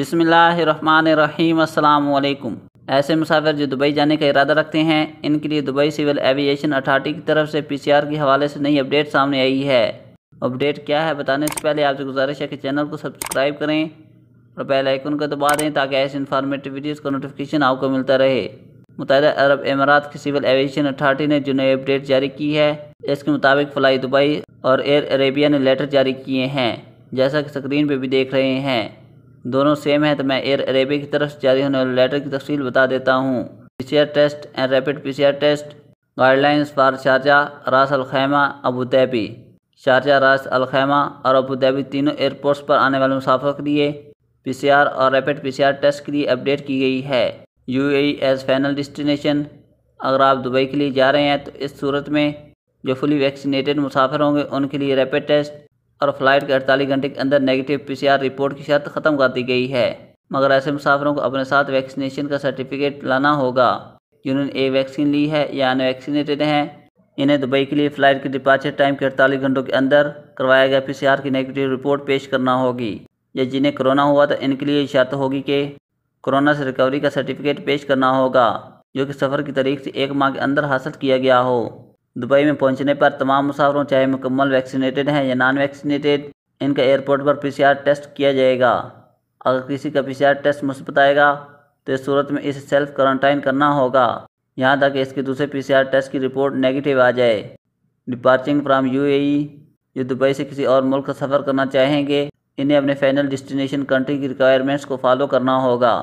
बसमिलीम ऐसे मुसाफिर जो दुबई जाने का इरादा रखते हैं इनके लिए दुबई सिविल एविएशन अथॉरिटी की तरफ से पीसीआर के हवाले से नई अपडेट सामने आई है अपडेट क्या है बताने से पहले आपसे गुजारिश है कि चैनल को सब्सक्राइब करें और बेल आइकन को दबा दें ताकि ऐसे इन्फॉर्मेटिव वीडियोज़ का नोटिफिकेशन आपको मिलता रहे मुतहद अरब अमारात की सिविल एविएशन अथॉरिटी ने जो नई अपडेट जारी की है इसके मुताबिक फ़्लाई दुबई और एयर अरेबिया ने लेटर जारी किए हैं जैसा कि स्क्रीन पर भी देख रहे हैं दोनों सेम है तो मैं एयर अरेबिया की तरफ से जारी होने वाले लेटर की तफसील बता देता हूँ P test and rapid P test guidelines for Sharjah Ras Al Khaimah Abu Dhabi Sharjah Ras अलखैमा और अबू धाबी तीनों एयरपोर्ट्स पर आने वाले मुसाफिर के लिए पी और रैपिड पी टेस्ट के लिए अपडेट की गई है यू एज फाइनल डिस्टिनेशन अगर आप दुबई के लिए जा रहे हैं तो इस सूरत में जो फुली वैक्सीनेटेड मुसाफिर होंगे उनके लिए रैपिड टेस्ट और फ्लाइट के अड़तालीस घंटे के अंदर नेगेटिव पीसीआर रिपोर्ट की शर्त खत्म कर दी गई है मगर ऐसे मुसाफिरों को अपने साथ वैक्सीनेशन का सर्टिफिकेट लाना होगा जिन्होंने ए वैक्सीन ली है या अनवैक्सीनेटेड हैं इन्हें दुबई के लिए फ्लाइट के डिपार्चर टाइम के अड़तालीस घंटों के अंदर करवाया गया पी की नेगेटिव रिपोर्ट पेश करना होगी या जिन्हें कोरोना हुआ तो इनके लिए शर्त होगी कि कोरोना से रिकवरी का सर्टिफिकेट पेश करना होगा जो कि सफ़र की तारीख से एक माह के अंदर हासिल किया गया हो दुबई में पहुंचने पर तमाम मुसाफरों चाहे मुकम्मल वैक्सीनेटेड हैं या नॉन वैक्सीनेटेड इनका एयरपोर्ट पर पी टेस्ट किया जाएगा अगर किसी का पी टेस्ट मुस्बत आएगा तो इस सूरत में इसे सेल्फ क्वारंटाइन करना होगा यहाँ तक इसके दूसरे पी टेस्ट की रिपोर्ट नेगेटिव आ जाए डिपार्चिंग फ्राम यू जो दुबई से किसी और मुल्क का सफ़र करना चाहेंगे इन्हें अपने फाइनल डिस्टिनेशन कंट्री की रिक्वायरमेंट्स को फॉलो करना होगा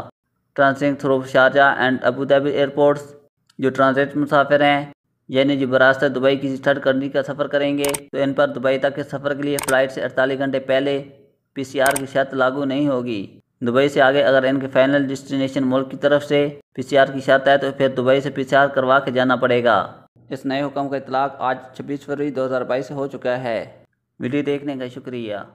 transiting through Sharjah and Abu Dhabi airports जो ट्रांजिट मुसाफिर हैं यानी जो बरास्ता दुबई की थर्ड कंट्री का सफ़र करेंगे तो इन पर दुबई तक के सफ़र के लिए फ़्लाइट से अड़तालीस घंटे पहले पीसीआर की शर्त लागू नहीं होगी दुबई से आगे अगर इनके फाइनल डिस्टिनेशन मुल्क की तरफ से पीसीआर की शर्त है तो फिर दुबई से पीसीआर करवा के जाना पड़ेगा इस नए हुक्म का इतलाक आज छब्बीस फरवरी दो हज़ार बाईस हो चुका है वीडियो देखने का शुक्रिया